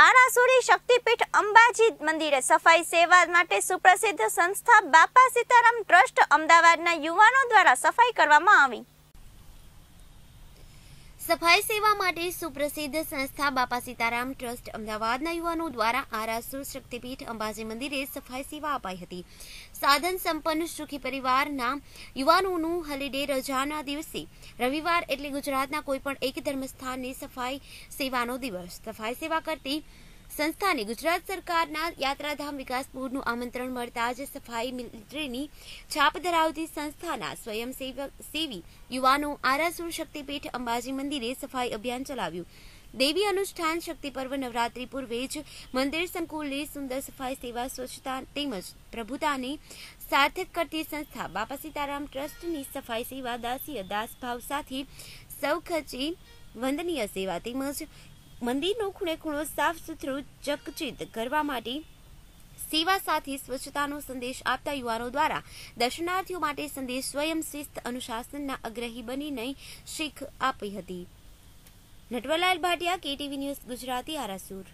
આણાસુરી શક્તિપીઠ અંબાજી મંદિરે સફાઈ સેવા માટે સુપ્રસિદ્ધ સંસ્થા બાપા સીતારામ ટ્રસ્ટ અમદાવાદના યુવાનો દ્વારા સફાઈ કરવામાં આવી સફાઈ સેવા માટે સુપ્રસિદ્ધ સંસ્થા બાપા સીતારામ ટ્રસ્ટ અમદાવાદના યુવાનો દ્વારા આરાસુર શક્તિપીઠ અંબાજી મંદિરે સફાઈ સેવા અપાઈ હતી સાધન સંપન્ન સુખી પરિવારના યુવાનોનું હોલિડે રજાના દિવસે રવિવાર એટલે ગુજરાતના કોઈપણ એક ધર્મસ્થાનની સફાઈ સેવાનો દિવસ સફાઈ સેવા કરતી સંસ્થાને ગુજરાત સરકારના યાત્રાધામ વિકાસ બોર્ડનું આમંત્રણ મળતા જ સફાઈ મિલિટરીની છાપ ધરાવતી સંસ્થાના સ્વયંસેવક સેવી યુવાનો આરાસુર શક્તિપીઠ અંબાજી મંદિરે સફાઈ અભિયાન ચલાવ્યું દેવી અનુષ્ઠાન શક્તિ પર્વ નવરાત્રી પૂર્વે જ મંદિર સંકુલને સુંદર સફાઈ સેવા સ્વચ્છતા તેમજ પ્રભુતાને સાર્થક કરતી સંસ્થા બાપા સીતારામ ટ્રસ્ટની સફાઈ સેવા દાસીય દાસભાવ સાથે સૌ ખર્ચે વંદનીય સેવા તેમજ મંદિરનું ખૂણે ખૂણો સાફ સુથરું ચકચિત કરવા માટે સેવા સાથે સ્વચ્છતાનો સંદેશ આપતા યુવાનો દ્વારા દર્શનાર્થીઓ માટે સંદેશ સ્વયં શિસ્ત અનુશાસનના અગ્રહી બનીને શીખ આપી હતી નટવરલાલ ભાટિયા કેટીવી ન્યૂઝ ગુજરાતી આરાસુર